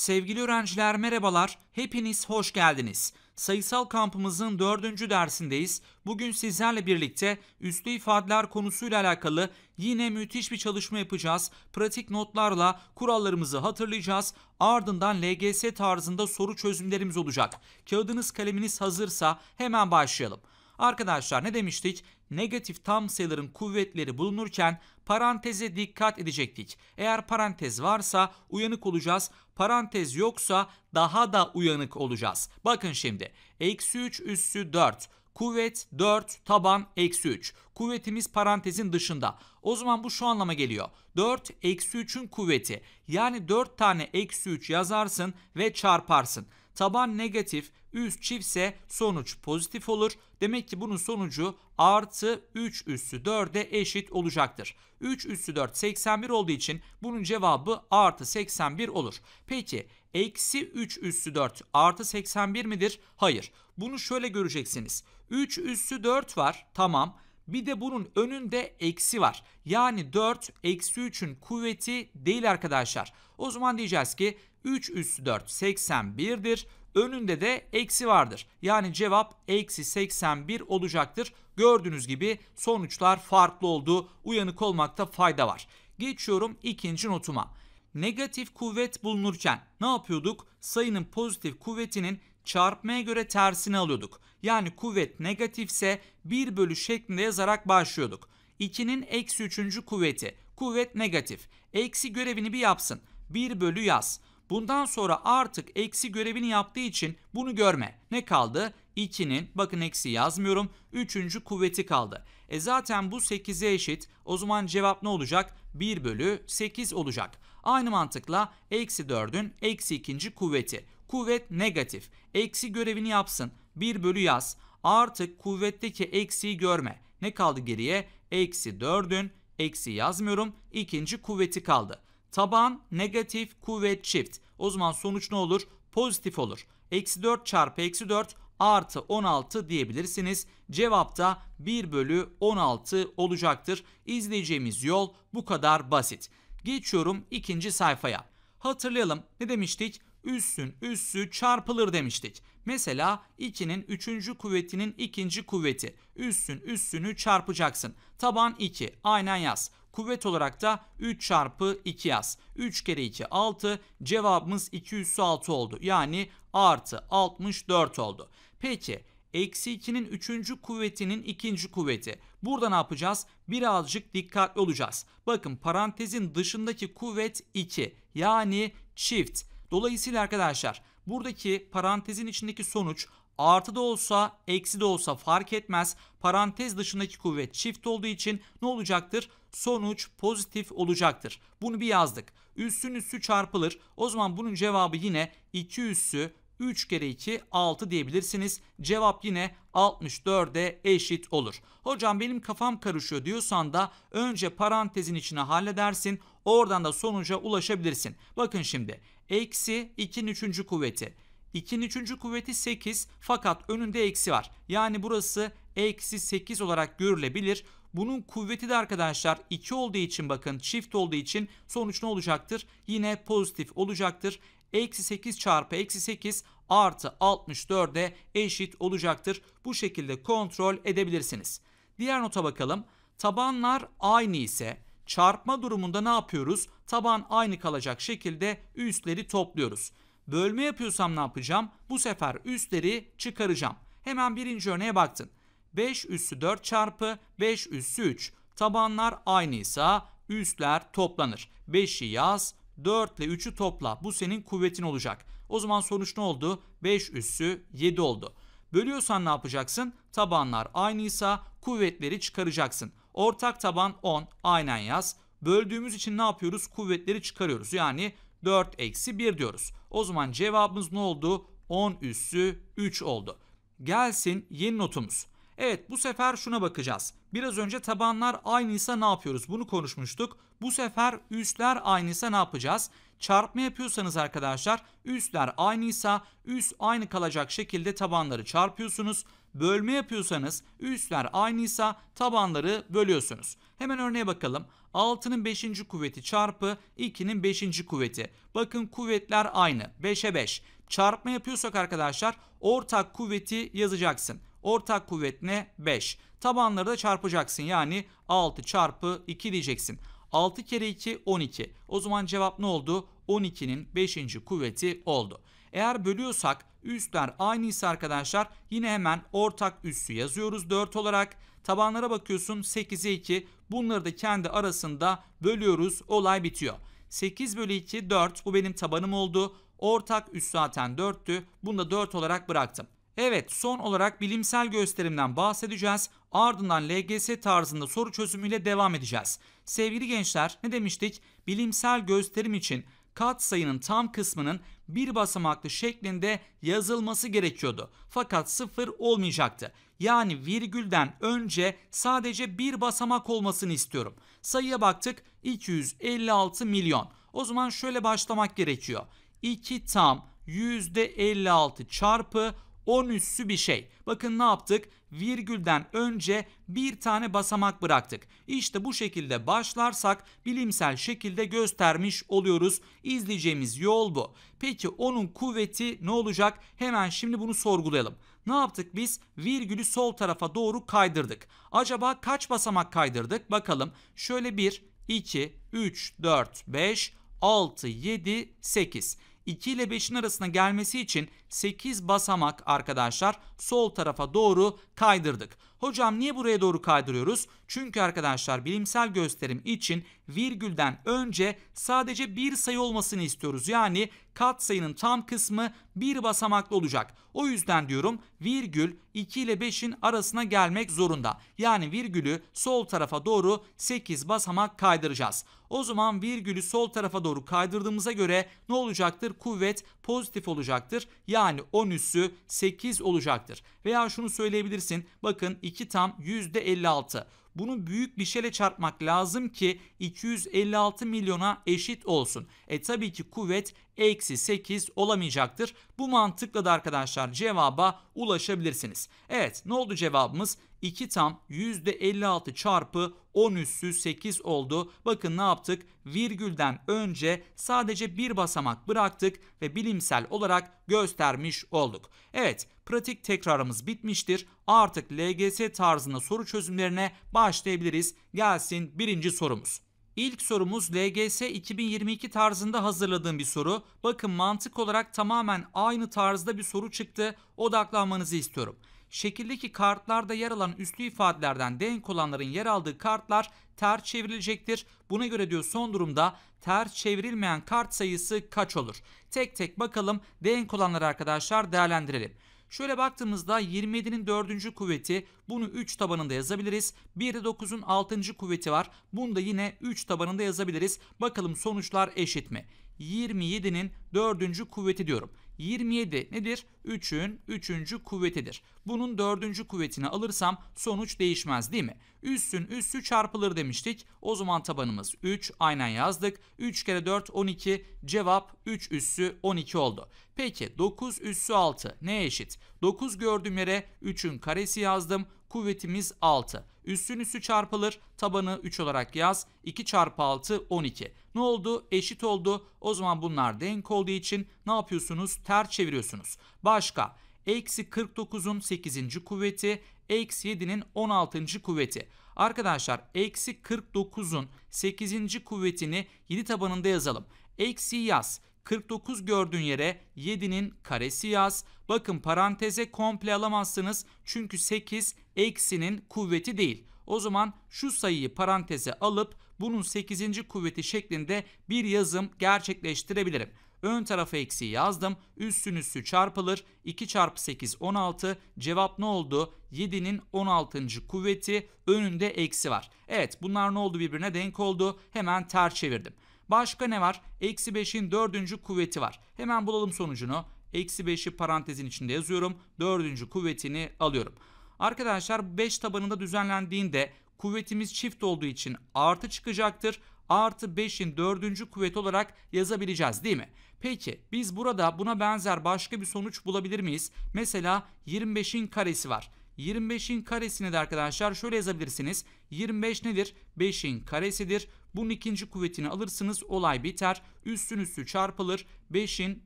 Sevgili öğrenciler merhabalar, hepiniz hoş geldiniz. Sayısal kampımızın dördüncü dersindeyiz. Bugün sizlerle birlikte üstlü ifadeler konusuyla alakalı yine müthiş bir çalışma yapacağız. Pratik notlarla kurallarımızı hatırlayacağız. Ardından LGS tarzında soru çözümlerimiz olacak. Kağıdınız kaleminiz hazırsa hemen başlayalım. Arkadaşlar ne demiştik? Negatif tam sayıların kuvvetleri bulunurken paranteze dikkat edecektik. Eğer parantez varsa uyanık olacağız parantez yoksa daha da uyanık olacağız. Bakın şimdi eksi 3 üssü 4 Kuvvet 4, taban eksi 3. Kuvvetimiz parantezin dışında. O zaman bu şu anlama geliyor. 4 eksi 3'ün kuvveti. Yani 4 tane eksi 3 yazarsın ve çarparsın. Taban negatif, üst çiftse sonuç pozitif olur. Demek ki bunun sonucu artı 3 üssü 4'e eşit olacaktır. 3 üssü 4 81 olduğu için bunun cevabı artı 81 olur. Peki eksi 3 üssü 4 artı 81 midir? Hayır. Bunu şöyle göreceksiniz. 3 üssü 4 var tamam. Bir de bunun önünde eksi var. Yani 4 eksi 3'ün kuvveti değil arkadaşlar. O zaman diyeceğiz ki 3 üstü 4 81'dir. Önünde de eksi vardır. Yani cevap eksi 81 olacaktır. Gördüğünüz gibi sonuçlar farklı oldu. Uyanık olmakta fayda var. Geçiyorum ikinci notuma. Negatif kuvvet bulunurken ne yapıyorduk? Sayının pozitif kuvvetinin çarpmaya göre tersini alıyorduk. Yani kuvvet negatifse 1 bölü şeklinde yazarak başlıyorduk. 2'nin eksi 3. kuvveti. Kuvvet negatif. Eksi görevini bir yapsın. 1 bölü yaz. Bundan sonra artık eksi görevini yaptığı için bunu görme. Ne kaldı? 2'nin bakın eksi yazmıyorum 3. kuvveti kaldı. E zaten bu 8'e eşit o zaman cevap ne olacak? 1 bölü 8 olacak. Aynı mantıkla eksi 4'ün eksi 2. kuvveti. Kuvvet negatif. Eksi görevini yapsın 1 bölü yaz. Artık kuvvetteki eksiyi görme. Ne kaldı geriye? Eksi 4'ün eksi yazmıyorum 2. kuvveti kaldı. Taban negatif kuvvet çift. O zaman sonuç ne olur? Pozitif olur. Eksi 4 çarpı eksi 4 artı 16 diyebilirsiniz. Cevapta 1 bölü 16 olacaktır. İzleyeceğimiz yol bu kadar basit. Geçiyorum ikinci sayfaya. Hatırlayalım ne demiştik? Üssün üssü çarpılır demiştik. Mesela 2'nin 3. kuvvetinin 2. kuvveti. Üssün üssünü çarpacaksın. Taban 2. Aynen yaz. Kuvvet olarak da 3 çarpı 2 yaz. 3 kere 2 6. Cevabımız 206 oldu. Yani artı 64 oldu. Peki eksi 2'nin 3. kuvvetinin 2. kuvveti. Burada ne yapacağız? Birazcık dikkatli olacağız. Bakın parantezin dışındaki kuvvet 2 yani çift. Dolayısıyla arkadaşlar buradaki parantezin içindeki sonuç artı da olsa eksi de olsa fark etmez. Parantez dışındaki kuvvet çift olduğu için ne olacaktır? sonuç pozitif olacaktır. Bunu bir yazdık. Üssün üssü çarpılır. O zaman bunun cevabı yine 2 üssü 3 kere 2 6 diyebilirsiniz. Cevap yine 64'e eşit olur. Hocam benim kafam karışıyor diyorsan da önce parantezin içine halledersin. Oradan da sonuca ulaşabilirsin. Bakın şimdi eksi 2'nin 3. kuvveti. 2'nin 3. kuvveti 8 fakat önünde eksi var. Yani burası eksi 8 olarak görülebilir. Bunun kuvveti de arkadaşlar 2 olduğu için bakın çift olduğu için sonuç ne olacaktır? Yine pozitif olacaktır. Eksi 8 çarpı eksi 8 artı 64'e eşit olacaktır. Bu şekilde kontrol edebilirsiniz. Diğer nota bakalım. Tabanlar aynı ise çarpma durumunda ne yapıyoruz? Taban aynı kalacak şekilde üstleri topluyoruz. Bölme yapıyorsam ne yapacağım? Bu sefer üstleri çıkaracağım. Hemen birinci örneğe baktın. 5 üssü 4 çarpı 5 üssü 3. Tabanlar aynıysa üsler toplanır. 5'i yaz 4 ile 3'ü topla. Bu senin kuvvetin olacak. O zaman sonuç ne oldu? 5 üssü 7 oldu. Bölüyorsan ne yapacaksın? Tabanlar aynıysa kuvvetleri çıkaracaksın. Ortak taban 10 aynen yaz. Böldüğümüz için ne yapıyoruz? Kuvvetleri çıkarıyoruz. Yani 4 eksi 1 diyoruz. O zaman cevabımız ne oldu? 10 üssü 3 oldu. Gelsin yeni notumuz. Evet bu sefer şuna bakacağız. Biraz önce tabanlar aynıysa ne yapıyoruz? Bunu konuşmuştuk. Bu sefer üstler aynıysa ne yapacağız? Çarpma yapıyorsanız arkadaşlar üstler aynıysa üst aynı kalacak şekilde tabanları çarpıyorsunuz. Bölme yapıyorsanız üstler aynıysa tabanları bölüyorsunuz. Hemen örneğe bakalım. 6'nın 5. kuvveti çarpı 2'nin 5. kuvveti. Bakın kuvvetler aynı. 5'e 5. Çarpma yapıyorsak arkadaşlar ortak kuvveti yazacaksın. Ortak kuvvet ne? 5. Tabanları da çarpacaksın. Yani 6 çarpı 2 diyeceksin. 6 kere 2 12. O zaman cevap ne oldu? 12'nin 5. kuvveti oldu. Eğer bölüyorsak üstler aynıysa arkadaşlar yine hemen ortak üssü yazıyoruz 4 olarak. Tabanlara bakıyorsun 8'e 2. Bunları da kendi arasında bölüyoruz. Olay bitiyor. 8 bölü 2 4 bu benim tabanım oldu. Ortak üs zaten 4'tü. Bunu da 4 olarak bıraktım. Evet son olarak bilimsel gösterimden bahsedeceğiz. Ardından LGS tarzında soru çözümüyle devam edeceğiz. Sevgili gençler ne demiştik? Bilimsel gösterim için kat sayının tam kısmının bir basamaklı şeklinde yazılması gerekiyordu. Fakat sıfır olmayacaktı. Yani virgülden önce sadece bir basamak olmasını istiyorum. Sayıya baktık 256 milyon. O zaman şöyle başlamak gerekiyor. 2 tam %56 çarpı 10 üssü bir şey. Bakın ne yaptık? Virgülden önce bir tane basamak bıraktık. İşte bu şekilde başlarsak bilimsel şekilde göstermiş oluyoruz. İzleyeceğimiz yol bu. Peki onun kuvveti ne olacak? Hemen şimdi bunu sorgulayalım. Ne yaptık biz? Virgülü sol tarafa doğru kaydırdık. Acaba kaç basamak kaydırdık? Bakalım. Şöyle 1, 2, 3, 4, 5, 6, 7, 8. 2 ile 5'in arasına gelmesi için 8 basamak arkadaşlar sol tarafa doğru kaydırdık. Hocam niye buraya doğru kaydırıyoruz? Çünkü arkadaşlar bilimsel gösterim için virgülden önce sadece bir sayı olmasını istiyoruz. Yani kat sayının tam kısmı bir basamaklı olacak. O yüzden diyorum virgül 2 ile 5'in arasına gelmek zorunda. Yani virgülü sol tarafa doğru 8 basamak kaydıracağız. O zaman virgülü sol tarafa doğru kaydırdığımıza göre ne olacaktır? Kuvvet pozitif olacaktır. Yani 10 üssü 8 olacaktır. Veya şunu söyleyebilirsin. Bakın 2 tam %56. Bunu büyük bir şeyle çarpmak lazım ki 256 milyona eşit olsun. E tabii ki kuvvet eksi 8 olamayacaktır. Bu mantıkla da arkadaşlar cevaba ulaşabilirsiniz. Evet ne oldu cevabımız? 2 tam %56 çarpı 10 üssü 8 oldu. Bakın ne yaptık? Virgülden önce sadece bir basamak bıraktık ve bilimsel olarak göstermiş olduk. Evet pratik tekrarımız bitmiştir. Artık LGS tarzında soru çözümlerine başlayabiliriz. Gelsin birinci sorumuz. İlk sorumuz LGS 2022 tarzında hazırladığım bir soru. Bakın mantık olarak tamamen aynı tarzda bir soru çıktı. Odaklanmanızı istiyorum. Şekildeki kartlarda yer alan üslü ifadelerden denk olanların yer aldığı kartlar ters çevrilecektir. Buna göre diyor son durumda ters çevrilmeyen kart sayısı kaç olur? Tek tek bakalım denk olanları arkadaşlar değerlendirelim. Şöyle baktığımızda 27'nin 4. kuvveti bunu 3 tabanında yazabiliriz. Bir de 9'un 6. kuvveti var. Bunu da yine 3 tabanında yazabiliriz. Bakalım sonuçlar eşit mi? 27'nin 4. kuvveti diyorum. 27 nedir? 3'ün 3. kuvvetidir. Bunun 4. kuvvetini alırsam sonuç değişmez değil mi? Üssün üssü çarpılır demiştik. O zaman tabanımız 3. Aynen yazdık. 3 kere 4 12. Cevap 3 üssü 12 oldu. Peki 9 üssü 6 ne eşit? 9 gördüğüm yere 3'ün karesi yazdım. Kuvvetimiz 6. Üssün üssü çarpılır. Tabanı 3 olarak yaz. 2 çarpı 6 12. Ne oldu? Eşit oldu. O zaman bunlar denk olduğu için ne yapıyorsunuz? Ter çeviriyorsunuz. Başka. Eksi 49'un 8. kuvveti. Eksi 7'nin 16. kuvveti. Arkadaşlar eksi 49'un 8. kuvvetini 7 tabanında yazalım. Eksi yaz. 49 gördüğün yere 7'nin karesi yaz. Bakın paranteze komple alamazsınız çünkü 8 eksinin kuvveti değil. O zaman şu sayıyı paranteze alıp bunun 8. kuvveti şeklinde bir yazım gerçekleştirebilirim. Ön tarafa eksi yazdım. Üstün üstü çarpılır. 2 çarpı 8 16. Cevap ne oldu? 7'nin 16. kuvveti önünde eksi var. Evet bunlar ne oldu birbirine denk oldu. Hemen ters çevirdim. Başka ne var? Eksi 5'in dördüncü kuvveti var. Hemen bulalım sonucunu. Eksi 5'i parantezin içinde yazıyorum. Dördüncü kuvvetini alıyorum. Arkadaşlar 5 tabanında düzenlendiğinde kuvvetimiz çift olduğu için artı çıkacaktır. Artı 5'in dördüncü kuvvet olarak yazabileceğiz değil mi? Peki biz burada buna benzer başka bir sonuç bulabilir miyiz? Mesela 25'in karesi var. 25'in karesi nedir arkadaşlar şöyle yazabilirsiniz. 25 nedir? 5'in karesidir. Bunun ikinci kuvvetini alırsınız olay biter. Üstün üstü çarpılır. 5'in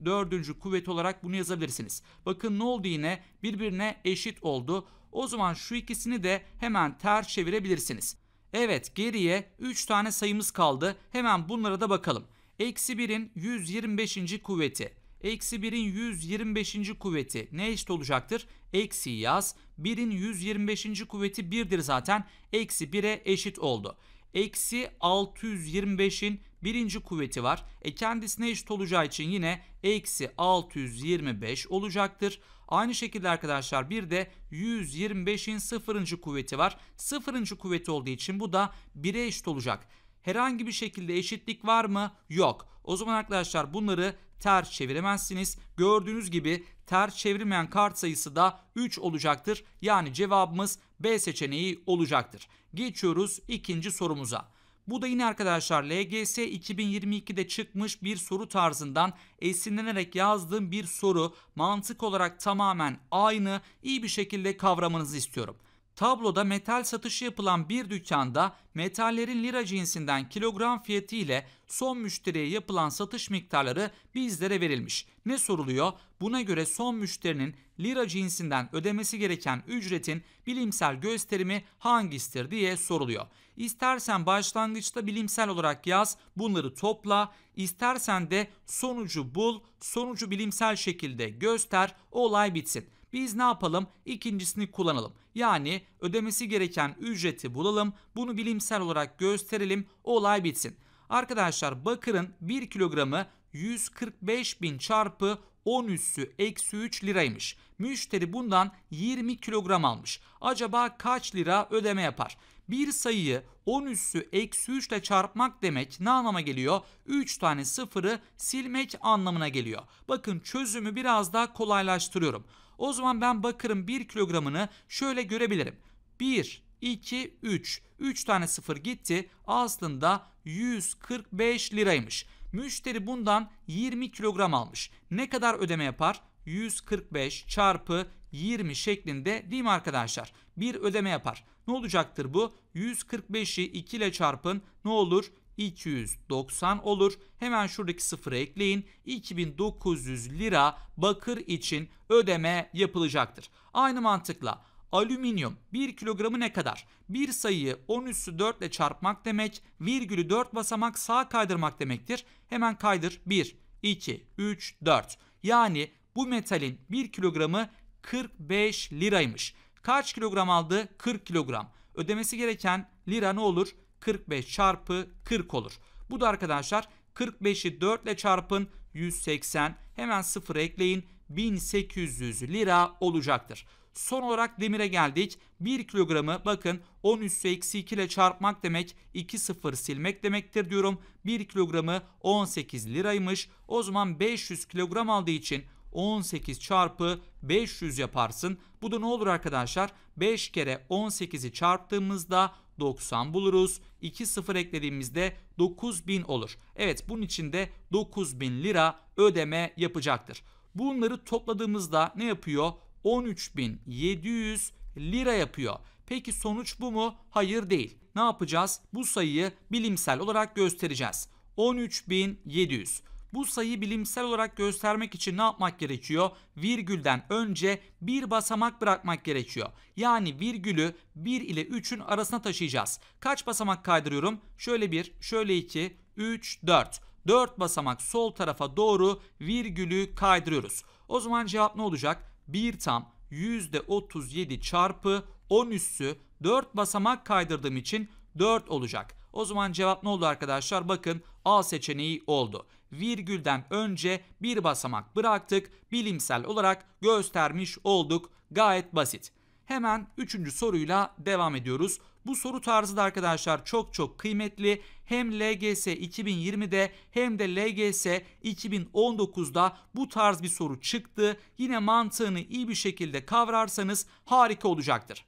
dördüncü kuvvet olarak bunu yazabilirsiniz. Bakın ne oldu yine? Birbirine eşit oldu. O zaman şu ikisini de hemen ters çevirebilirsiniz. Evet geriye 3 tane sayımız kaldı. Hemen bunlara da bakalım. Eksi 1'in 125. kuvveti. Eksi 1'in 125. kuvveti ne eşit olacaktır? Eksi yaz. 1'in 125. kuvveti 1'dir zaten. Eksi 1'e eşit oldu. Eksi 625'in birinci kuvveti var. E kendisine eşit olacağı için yine eksi 625 olacaktır. Aynı şekilde arkadaşlar bir de 125'in sıfırıncı kuvveti var. Sıfırıncı kuvveti olduğu için bu da 1'e eşit olacak. Herhangi bir şekilde eşitlik var mı? Yok. O zaman arkadaşlar bunları ters çeviremezsiniz. Gördüğünüz gibi ters çevirmeyen kart sayısı da 3 olacaktır. Yani cevabımız B seçeneği olacaktır. Geçiyoruz ikinci sorumuza. Bu da yine arkadaşlar LGS 2022'de çıkmış bir soru tarzından esinlenerek yazdığım bir soru. Mantık olarak tamamen aynı. iyi bir şekilde kavramanızı istiyorum. Tabloda metal satışı yapılan bir dükkanda metallerin lira cinsinden kilogram fiyatı ile son müşteriye yapılan satış miktarları bizlere verilmiş. Ne soruluyor? Buna göre son müşterinin lira cinsinden ödemesi gereken ücretin bilimsel gösterimi hangisidir diye soruluyor. İstersen başlangıçta bilimsel olarak yaz, bunları topla, istersen de sonucu bul, sonucu bilimsel şekilde göster, olay bitsin. Biz ne yapalım? İkincisini kullanalım. Yani ödemesi gereken ücreti bulalım. Bunu bilimsel olarak gösterelim. Olay bitsin. Arkadaşlar bakırın 1 kilogramı 145 bin çarpı 10 üssü eksi 3 liraymış. Müşteri bundan 20 kilogram almış. Acaba kaç lira ödeme yapar? Bir sayıyı 10 üssü eksi 3 ile çarpmak demek ne anlama geliyor? 3 tane sıfırı silmek anlamına geliyor. Bakın çözümü biraz daha kolaylaştırıyorum. O zaman ben bakırın 1 kilogramını şöyle görebilirim. 1, 2, 3. 3 tane sıfır gitti. Aslında 145 liraymış. Müşteri bundan 20 kilogram almış. Ne kadar ödeme yapar? 145 çarpı 20 şeklinde değil mi arkadaşlar? Bir ödeme yapar. Ne olacaktır bu? 145'i 2 ile çarpın ne olur? 290 olur. Hemen şuradaki sıfırı ekleyin. 2900 lira bakır için ödeme yapılacaktır. Aynı mantıkla alüminyum 1 kilogramı ne kadar? Bir sayıyı 10 üssü 4 ile çarpmak demek, virgülü 4 basamak sağ kaydırmak demektir. Hemen kaydır 1, 2, 3, 4. Yani bu metalin 1 kilogramı 45 liraymış. Kaç kilogram aldı? 40 kilogram. Ödemesi gereken lira ne olur? 45 çarpı 40 olur. Bu da arkadaşlar 45'i 4 ile çarpın 180 hemen 0 ekleyin 1800 lira olacaktır. Son olarak demire geldik. 1 kilogramı bakın 10 üssü eksi 2 ile çarpmak demek 2 sıfır silmek demektir diyorum. 1 kilogramı 18 liraymış. O zaman 500 kilogram aldığı için 18 çarpı 500 yaparsın. Bu da ne olur arkadaşlar? 5 kere 18'i çarptığımızda 90 buluruz. 2 sıfır eklediğimizde 9000 olur. Evet bunun için de 9000 lira ödeme yapacaktır. Bunları topladığımızda ne yapıyor? 13700 lira yapıyor. Peki sonuç bu mu? Hayır değil. Ne yapacağız? Bu sayıyı bilimsel olarak göstereceğiz. 13700. Bu sayıyı bilimsel olarak göstermek için ne yapmak gerekiyor? Virgülden önce bir basamak bırakmak gerekiyor. Yani virgülü 1 ile 3'ün arasına taşıyacağız. Kaç basamak kaydırıyorum? Şöyle 1, şöyle 2, 3, 4. 4 basamak sol tarafa doğru virgülü kaydırıyoruz. O zaman cevap ne olacak? 1 tam %37 çarpı 10 üssü 4 basamak kaydırdığım için 4 olacak. O zaman cevap ne oldu arkadaşlar? Bakın A seçeneği oldu. Virgülden önce bir basamak bıraktık. Bilimsel olarak göstermiş olduk. Gayet basit. Hemen üçüncü soruyla devam ediyoruz. Bu soru tarzı da arkadaşlar çok çok kıymetli. Hem LGS 2020'de hem de LGS 2019'da bu tarz bir soru çıktı. Yine mantığını iyi bir şekilde kavrarsanız harika olacaktır.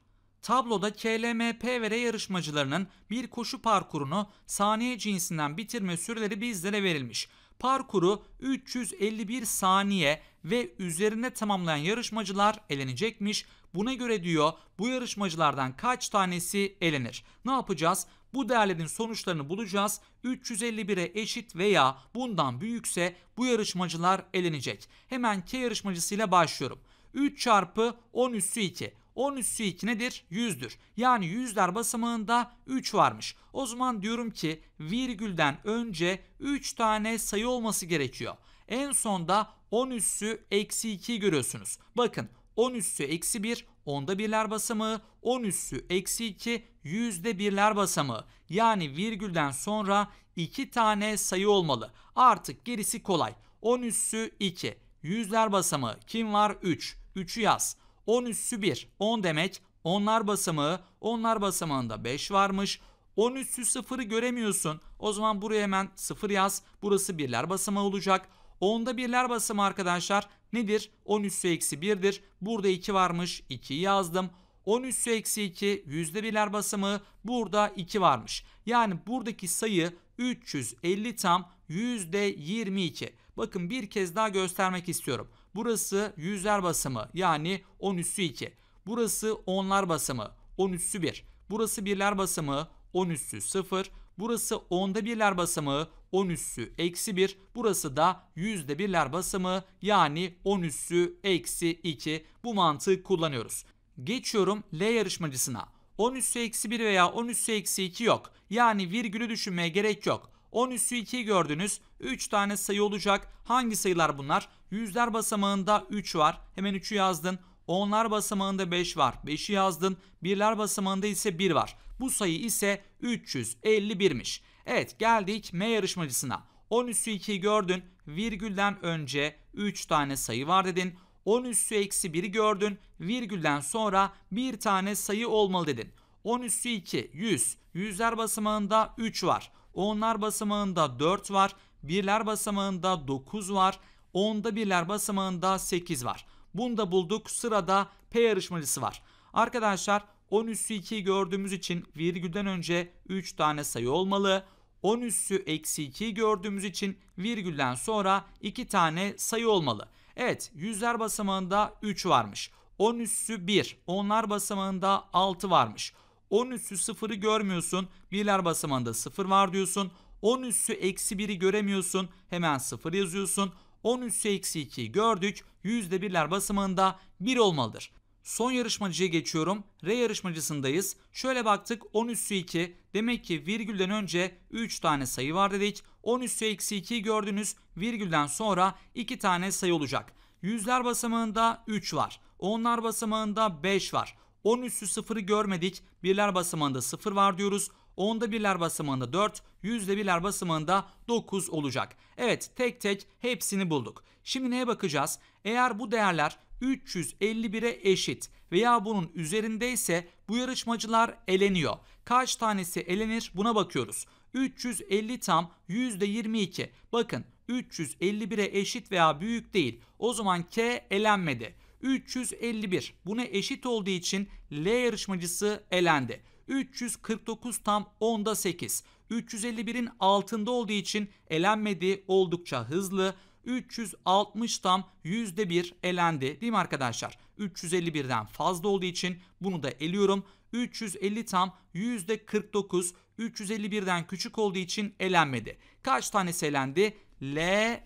Tabloda KLMP ve yarışmacılarının bir koşu parkurunu saniye cinsinden bitirme süreleri bizlere verilmiş. Parkuru 351 saniye ve üzerine tamamlayan yarışmacılar elenecekmiş. Buna göre diyor bu yarışmacılardan kaç tanesi elenir? Ne yapacağız? Bu değerlerin sonuçlarını bulacağız. 351'e eşit veya bundan büyükse bu yarışmacılar elenecek. Hemen K yarışmacısıyla başlıyorum. 3 çarpı 10 üssü 2. 10 üssü 2 nedir? 100'dür. Yani yüzler basamağında 3 varmış. O zaman diyorum ki virgülden önce 3 tane sayı olması gerekiyor. En sonda 10 üssü eksi 2 görüyorsunuz. Bakın 10 üssü eksi 1 onda birler basamağı, 10 üssü eksi 2 yüzde birler basamağı. Yani virgülden sonra 2 tane sayı olmalı. Artık gerisi kolay. 10 üssü 2. Yüzler basamağı kim var? 3. 3'ü yaz. 10 üssü 1. 10 demek onlar basamağı. Onlar basamağında 5 varmış. 10 üssü 0'ı göremiyorsun. O zaman buraya hemen 0 yaz. Burası birler basamağı olacak. 10'da birler basamağı arkadaşlar nedir? 10 üssü eksi 1'dir. Burada 2 varmış. 2'yi yazdım. 10 üssü eksi 2 yüzde birler basamağı burada 2 varmış. Yani buradaki sayı 350 tam yüzde %22. Bakın bir kez daha göstermek istiyorum. Burası yüzler basımı yani 10 üssü 2. Burası onlar basımı 10 üssü 1. Burası birler basımı 10 üssü 0. Burası onda birler basımı 10 üssü eksi 1. Burası da yüzde birler basımı yani 10 üssü eksi 2. Bu mantığı kullanıyoruz. Geçiyorum L yarışmacısına. 10 üssü eksi 1 veya 10 üssü eksi 2 yok. Yani virgülü düşünmeye gerek yok. 10 üssü 2'yi gördünüz. 3 tane sayı olacak. Hangi sayılar bunlar? Yüzler basamağında 3 var. Hemen 3'ü yazdın. Onlar basamağında 5 var. 5'i yazdın. Birler basamağında ise 1 var. Bu sayı ise 351'miş. Evet geldik M yarışmacısına. 10 üssü 2'yi gördün. Virgülden önce 3 tane sayı var dedin. 10 üssü eksi 1'i gördün. Virgülden sonra 1 tane sayı olmalı dedin. 10 üssü 2 100. Yüzler basamağında 3 var. Onlar basamağında 4 var. Birler basamağında 9 var. Onda birler basamağında 8 var. Bunu da bulduk. Sırada P yarışmacısı var. Arkadaşlar 10 üssü 2'yi gördüğümüz için virgülden önce 3 tane sayı olmalı. 10 üssü eksi 2'yi gördüğümüz için virgülden sonra 2 tane sayı olmalı. Evet yüzler basamağında 3 varmış. 10 üssü 1. Onlar basamağında 6 varmış. 10 üssü 0'ı görmüyorsun. Birler basamağında 0 var diyorsun. 10 üssü eksi 1'i göremiyorsun. Hemen 0 yazıyorsun. 10 üssü eksi 2'yi gördük. %1'ler basamağında 1 olmalıdır. Son yarışmacıya geçiyorum. R yarışmacısındayız. Şöyle baktık 10 üssü 2. Demek ki virgülden önce 3 tane sayı var dedik. 10 üssü eksi 2 gördünüz. Virgülden sonra 2 tane sayı olacak. Yüzler basamağında 3 var. Onlar basamağında 5 var. 10 üssü 0'ı görmedik. Birler basamağında 0 var diyoruz. Onda birler basamağında 4, yüzde birler basamağında 9 olacak. Evet tek tek hepsini bulduk. Şimdi neye bakacağız? Eğer bu değerler 351'e eşit veya bunun üzerindeyse bu yarışmacılar eleniyor. Kaç tanesi elenir buna bakıyoruz. 350 tam %22. Bakın 351'e eşit veya büyük değil. O zaman K elenmedi. 351 buna eşit olduğu için L yarışmacısı elendi. 349 tam 10'da 8. 351'in altında olduğu için elenmedi oldukça hızlı. 360 tam %1 elendi değil mi arkadaşlar? 351'den fazla olduğu için bunu da eliyorum. 350 tam %49 351'den küçük olduğu için elenmedi. Kaç tanesi elendi? L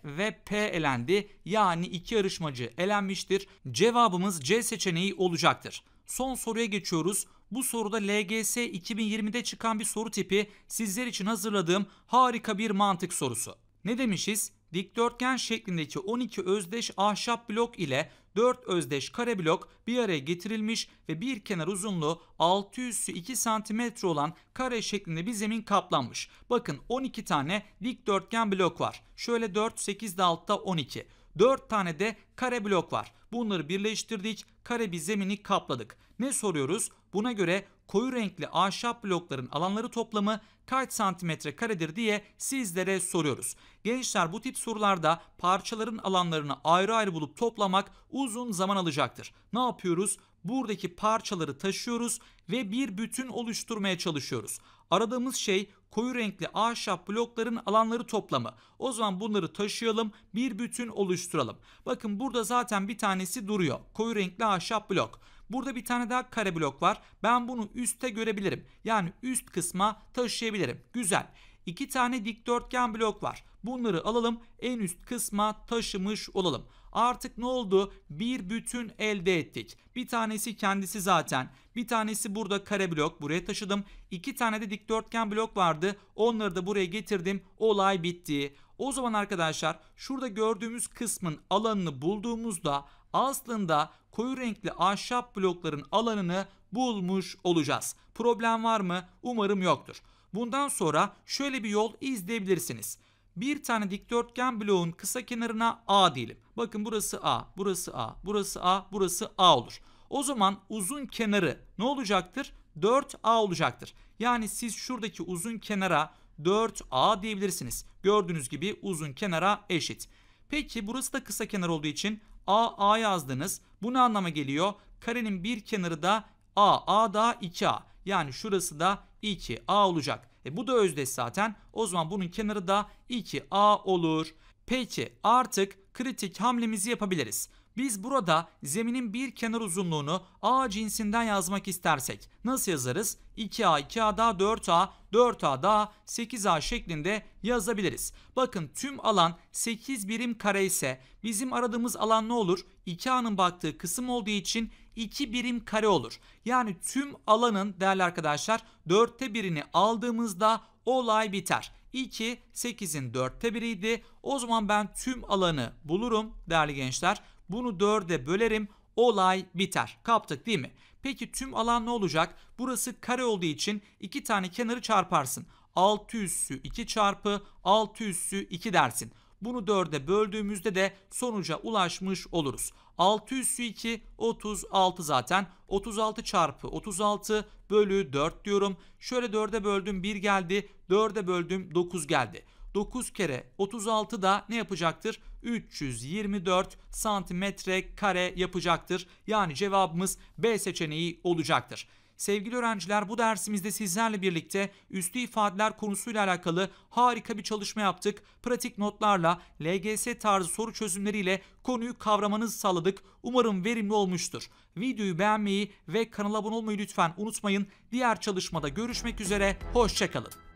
ve P elendi. Yani iki yarışmacı elenmiştir. Cevabımız C seçeneği olacaktır. Son soruya geçiyoruz. Bu soruda LGS 2020'de çıkan bir soru tipi sizler için hazırladığım harika bir mantık sorusu. Ne demişiz? Dikdörtgen şeklindeki 12 özdeş ahşap blok ile 4 özdeş kare blok bir araya getirilmiş ve bir kenar uzunluğu 602 2 cm olan kare şeklinde bir zemin kaplanmış. Bakın 12 tane dikdörtgen blok var. Şöyle 4, 8 de altta 12. 4 tane de kare blok var. Bunları birleştirdik, kare bir zemini kapladık. Ne soruyoruz? Buna göre koyu renkli ahşap blokların alanları toplamı kaç santimetre karedir diye sizlere soruyoruz. Gençler bu tip sorularda parçaların alanlarını ayrı ayrı bulup toplamak uzun zaman alacaktır. Ne yapıyoruz? Buradaki parçaları taşıyoruz ve bir bütün oluşturmaya çalışıyoruz. Aradığımız şey koyu renkli ahşap blokların alanları toplamı. O zaman bunları taşıyalım, bir bütün oluşturalım. Bakın burada zaten bir tanesi duruyor. Koyu renkli ahşap blok. Burada bir tane daha kare blok var. Ben bunu üste görebilirim. Yani üst kısma taşıyabilirim. Güzel. İki tane dikdörtgen blok var. Bunları alalım en üst kısma taşımış olalım. Artık ne oldu? Bir bütün elde ettik. Bir tanesi kendisi zaten. Bir tanesi burada kare blok buraya taşıdım. İki tane de dikdörtgen blok vardı. Onları da buraya getirdim. Olay bitti. O zaman arkadaşlar şurada gördüğümüz kısmın alanını bulduğumuzda aslında koyu renkli ahşap blokların alanını bulmuş olacağız. Problem var mı? Umarım yoktur. Bundan sonra şöyle bir yol izleyebilirsiniz bir tane dikdörtgen bloğun kısa kenarına A diyelim. Bakın burası A, burası A, burası A, burası A olur. O zaman uzun kenarı ne olacaktır? 4A olacaktır. Yani siz şuradaki uzun kenara 4A diyebilirsiniz. Gördüğünüz gibi uzun kenara eşit. Peki burası da kısa kenar olduğu için A A yazdınız. Bu ne anlama geliyor? Karenin bir kenarı da A, A da 2A. Yani şurası da 2A olacak. E bu da özdeş zaten. O zaman bunun kenarı da 2A olur. Peki artık kritik hamlemizi yapabiliriz. Biz burada zeminin bir kenar uzunluğunu A cinsinden yazmak istersek nasıl yazarız? 2A, 2A daha 4A, 4A daha 8A şeklinde yazabiliriz. Bakın tüm alan 8 birim kare ise bizim aradığımız alan ne olur? 2A'nın baktığı kısım olduğu için 2 birim kare olur. Yani tüm alanın değerli arkadaşlar 4'te birini aldığımızda olay biter. 2 8'in 4'te biriydi. O zaman ben tüm alanı bulurum değerli gençler. Bunu 4'e bölerim. Olay biter. Kaptık değil mi? Peki tüm alan ne olacak? Burası kare olduğu için iki tane kenarı çarparsın. 6 üssü 2 çarpı 6 üssü 2 dersin. Bunu 4'e böldüğümüzde de sonuca ulaşmış oluruz. 6 üssü 2 36 zaten. 36 çarpı 36 bölü 4 diyorum. Şöyle 4'e böldüm 1 geldi. 4'e böldüm 9 geldi. 9 kere 36 da ne yapacaktır? 324 santimetre kare yapacaktır. Yani cevabımız B seçeneği olacaktır. Sevgili öğrenciler bu dersimizde sizlerle birlikte üstü ifadeler konusuyla alakalı harika bir çalışma yaptık. Pratik notlarla LGS tarzı soru çözümleriyle konuyu kavramanızı sağladık. Umarım verimli olmuştur. Videoyu beğenmeyi ve kanala abone olmayı lütfen unutmayın. Diğer çalışmada görüşmek üzere, hoşçakalın.